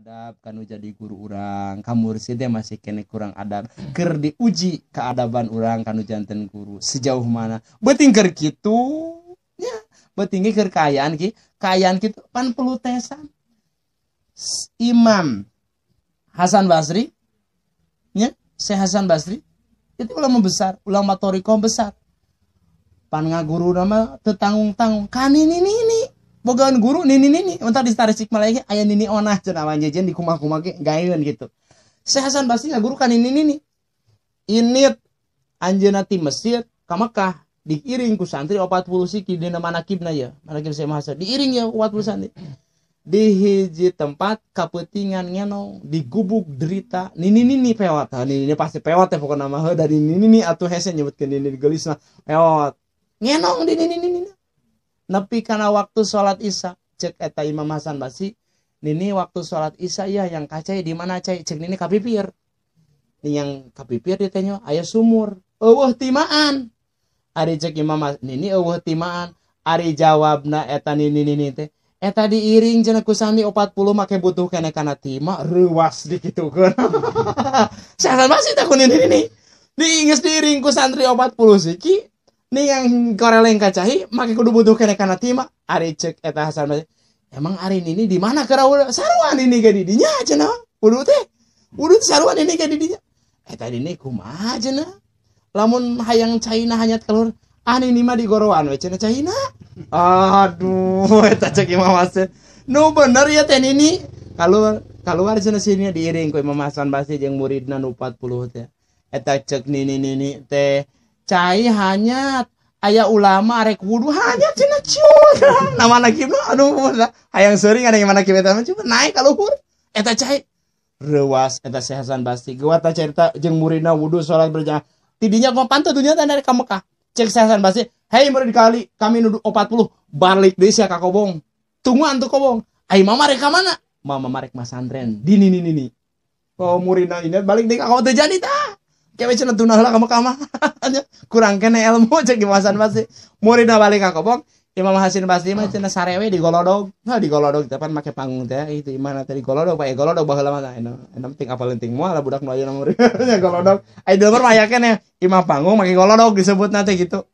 adab kanu jadi guru orang kamu murid masih kene kurang adab ker diuji keadaban orang kanu jantan guru sejauh mana beting gitu ya betingi ker kayaan ki kayaan gitu pan pelutesan Imam Hasan Basri ya saya Hasan Basri itu ulama besar ulama toriko besar pan ngaguru nama tetanggung tanggung kan ini ini bogaan guru nini nini entar di tarik sikma lagi ayah nini onah cina jajan di kumah kumah ke gayon gitu sehasan pasti nggak guru kan ini nini init anjena ti Mesir ke Mekah diiring ku santri 40 siki di manakibna ya manakib saya mahasa diiring ya 40 santri di hiji tempat kapetingan ngenong digubuk derita nini nini pewat nah, nini, nini pasti pewat ya nama mah dari nini nini atau hesen nyebutkan nini gelis mah pewat ngenong di nini nini, nini nepi karena waktu sholat isya cek eta Imam Hasan basi. nini waktu sholat isya ya yang kacai di mana cai cek nini kapipir Nih yang kapipir ditanya ayah sumur Oh, timaan ari cek Imam Hasan nini oh, timaan ari jawabna eta nini nini teh eta diiring jana kusami opat 40 make butuh kene kana tima ruas dikitukeun saran masih takun ini ini diinges diiring ku santri 40 siki yang koreleng kacahi makin kudu butuh kena kana tima ari cek eta Hasan emang ari ini di mana kerawu? saruan ini ga di dinya cenah kudu teh kudu saruan ini ga di dinya eta dini kumaha nah. lamun hayang China hanya telur an ah ini mah di gorowan we cenah China aduh eta cek Imam Hasan nu bener ya teh ini kalau kalau cenah sini diiring ku Imam Hasan Basri jeung muridna nu 40 teh eta cek nini nini teh cai hanya ayah ulama arek wudhu hanya cina cium nama anak kita aduh ayah hayang sering ada yang mana kita teman cuma naik kalau hur eta cai rewas eta sehasan pasti gua tak cerita jeng murina wudhu sholat berjamaah tidinya kau pantau dunia dari ke Mekah cek sehasan pasti hei murid kali kami nuduh 40 balik deh si bong tunggu antu kobong ay mama mereka mana mama mereka masandren, dini nini nini kau oh, murina ini balik deh kakau jadi tak kewe cenah tunaheula kamu kama aja Kurang gitu, kene ilmu cek di masan pasti. Muridna balik aku bong Imam hasin pasti mah cina sarewe di Golodog. Nah di Golodog gitu kita pan makai panggung teh itu imana teh di Golodog pakai Golodog baheula mah nah, eno enam penting apal penting lah budak nu aya nomor nya Golodog. idol deuleur ya kene imam panggung pakai Golodog disebut nanti gitu.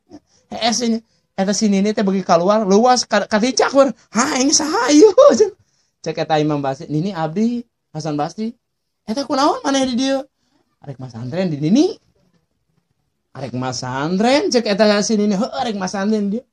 es eh, ini eta eh, sini ini teh bagi keluar luas katicak cakur Ha ini sahayu cek eta Imam basi ini abdi Hasan Basri. Eta eh, kunaon mana di dia arek mas antren di sini, arek mas antren cek eta ya sini ini arek mas antren dia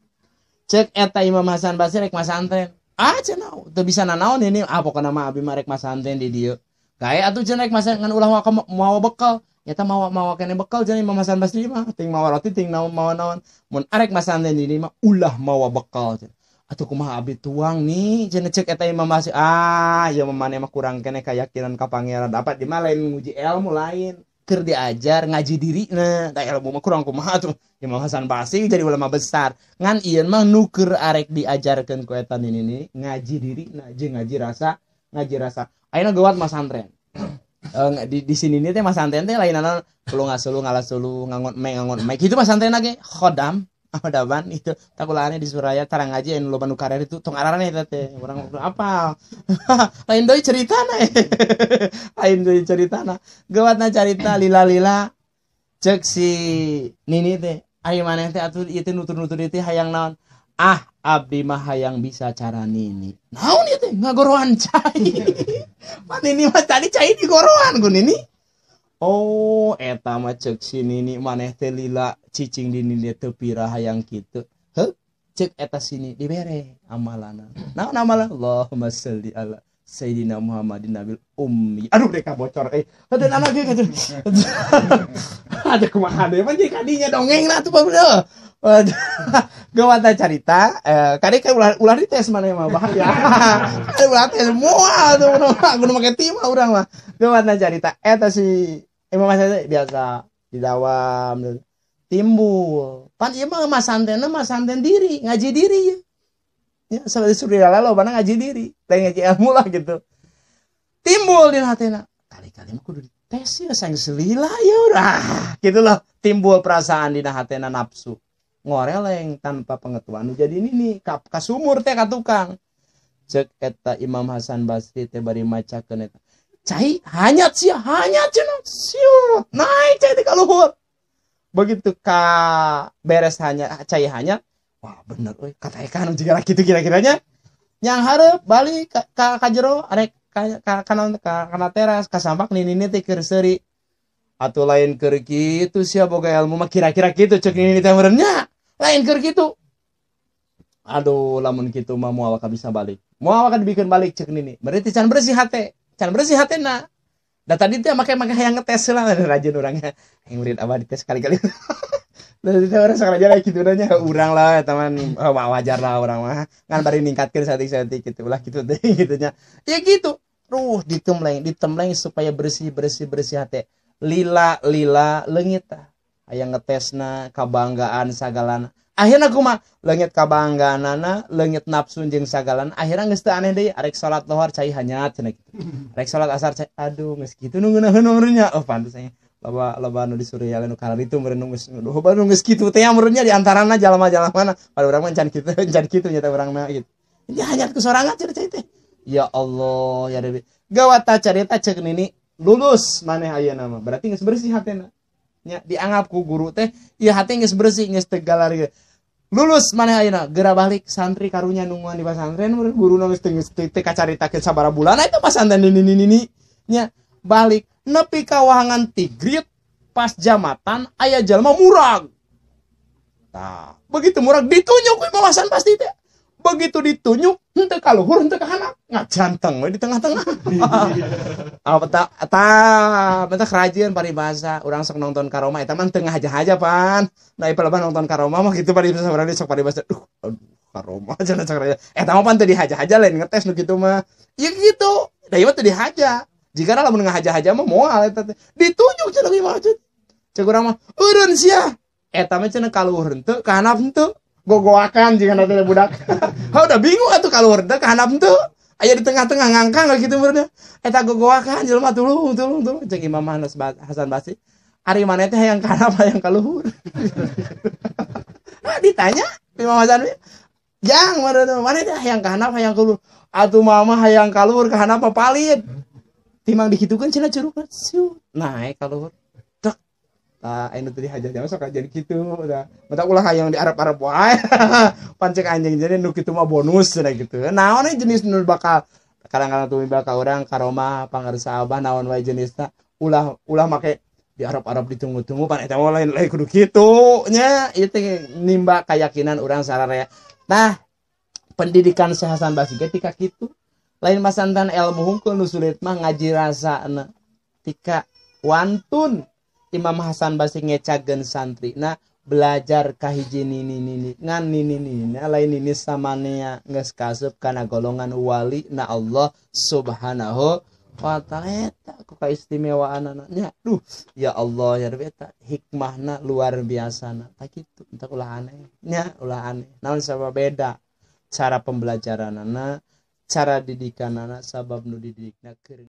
cek eta Imam Hasan Basri arek mas antren ah cenau tuh bisa nanaon ini apa ah, nama abi marek mas antren di dia kayak atau cenau mas antren ulah mau mau bekal Yata mau mau kene bekal jadi Imam Hasan Basri mah ting mau roti ting mau mau naon mun arek mas antren di ini mah ulah mau bekal cenah atau kumaha abdi tuang nih jangan cek eta imam masih ah ya mana mah kurang kene keyakinan ka pangeran dapat di lain nguji ilmu lain keur diajar ngaji diri nah tak ilmu mah kurang kumaha tuh Imam Hasan Basri jadi ulama besar ngan ian mah nuker arek diajarkan ku eta ini nih ngaji diri nah jeung ngaji rasa ngaji rasa ayo gawat mas santren eh, di di sini nih teh mas santen teh lain ngasuh lu ngasulu lu ngangon me ngangon me gitu mas santen lagi khodam daban itu takulannya di Suraya tarang aja yang lo banu itu tong ararane eta teh orang apa lain doi cerita na lain doi cerita na gawatna cerita lila lila cek si nini teh ayo mana teh atuh itu nutur nutur itu hayang naon ah abdi mah hayang bisa cara nini naon itu nggak goroan cai mana ini mah tadi cai di goroan gue nini Oh etama cek sini nih maneh telila cicing dini tepira hayang gitu He? cek eta sini dibere amalana nah namalah Allahumma salli ala Sayyidina Muhammadin Nabil Ummi aduh mereka bocor eh ada nama gitu gitu ada kumaha deh panjang kadinya dongeng lah tuh baru Gawata cerita eh, kari kayak ular ular di tes mana ya mah bahaya. Ular tes semua tuh, aku pakai timah orang mah. tanya cerita eh si emang eh, maksudnya biasa di didawam timbul pan emang ya, mah mas santenna mas santen diri ngaji diri ya ya suri surya lo mana ngaji diri lain ngaji ilmu lah gitu timbul di nhatena, kali-kali mah kudu tes ya sayang selila ya udah gitu loh timbul perasaan di nhatena nafsu ngoreleng tanpa pengetahuan jadi ini nih kap kasumur teh katukang, cek eta Imam Hasan Basri teh bari maca keneta hanya hanya naik tiga cina luhur Begitu ka beres hanya cai hanya, wah bener, oi kata Eka anu juga gitu kira-kiranya. Yang harap balik ka, kajero arek ka, ka, kanan ka, kanan teras, ka sampak nini niti seri Atau lain ker itu siapa boga ilmu mah kira-kira gitu cek nini teh Lain ker gitu. Aduh, lamun gitu mah mau awak bisa balik. mau awak dibikin balik cek nini. Berarti can bersih hati can bersih hatena da tadi tuh make makanya yang ngetes lah rajin orangnya yang murid abah dites kali-kali dari itu orang sekarang jalan gitu nanya orang lah teman oh, wajar lah orang mah kan baru ningkatkan satu satu gitu lah gitu deh gitunya ya gitu ruh ditemleng ditemleng supaya bersih bersih bersih hati lila lila lengita aya ngetesna kabanggaan sagalan akhirnya aku mah kabanggaan kebanggaan nana lengit nafsu jeng sagalan akhirnya ngeste aneh deh arek salat lohar cai hanya cina gitu arek salat asar cai aduh nggak gitu nunggu nunggu nunggunya oh pantas saya loba loba nu di ya lalu kalar itu merenung geus loba nu geus gitu teh merenungnya di antara jalma jalan mana pada orang mah can kitu kita nyata orang urangna gitu ini hanya seorang aja cerita teh ya Allah ya Rabbi gawat ta carita cek nini lulus mana ayah nama berarti nges bersih hatena nya dianggap ku guru teh iya hati geus bersih geus tegalar lulus mana ayeuna geura balik santri karunya nungguan di pasantren murid guru geus geus teh takin sabar bulan eta ini ini ini nya balik nepi ka wahangan tigrit pas jamatan ayah jalma murag nah begitu murag ditunjuk wawasan pasti teh begitu ditunjuk henteu kalau huruf henteu ka nggak ngajanteng di tengah-tengah ah peta tak peta kerajinan paribasa Orang sok nonton karomah, itu eta mah aja-aja pan nah ieu pelebah nonton karomah, mah gitu paribasa urang sok paribasa duh aduh ka Roma jangan sok raja pan tadi dihaja-haja lain ngetes nu gitu mah ya gitu dah itu tadi teu dihaja jika lamun ngahaja-haja mah moal itu. ditunjuk cenderung macet. Cegurama, cenah urang mah eureun sia eta mah cenah kaluhur henteu ka gogoakan jika nanti budak Ha udah bingung atuh kalau werde kehanap tuh ayah di tengah-tengah ngangkang kayak gitu berde eta gogoakan jelma tulung tulung tulung cek imam Hanas Hasan Basri Ari mana teh yang kahanap yang kaluhur nah, ditanya Imam Hasan yang mana itu teh yang kahanap yang kaluhur atuh mama hayang kaluhur kahanap apa palit timang dihitungkan cina curug siu naik kaluhur Nah, ini anu tadi hajah jam sok jadi gitu udah mata ulah yang di Arab Arab wah pancek anjing jadi nu itu mah bonus cina gitu naon jenis nu bakal kadang-kadang tuh bakal orang karoma pangarsa sahabat naon wae jenisnya ulah ulah make di Arab Arab ditunggu-tunggu pan itu lain lain kudu gitu nya itu nimba keyakinan orang ya. nah pendidikan sehasan basi ketika gitu lain masantan ilmu hukum nu sulit mah ngaji rasa tika wantun Imam Hasan Basri ngecagen santri nah belajar kahiji nini nini ngan nini nini lain nini nia ya. nges kasub karena golongan wali na Allah subhanahu wa ta'ala eta eh, ku kaistimewaan anaknya duh ya Allah ya Rabbi ta hikmahna luar biasa na tak gitu entah ulah aneh nya ulah aneh namun sama beda cara pembelajaran anak cara didikan anak sabab nu didiknya keur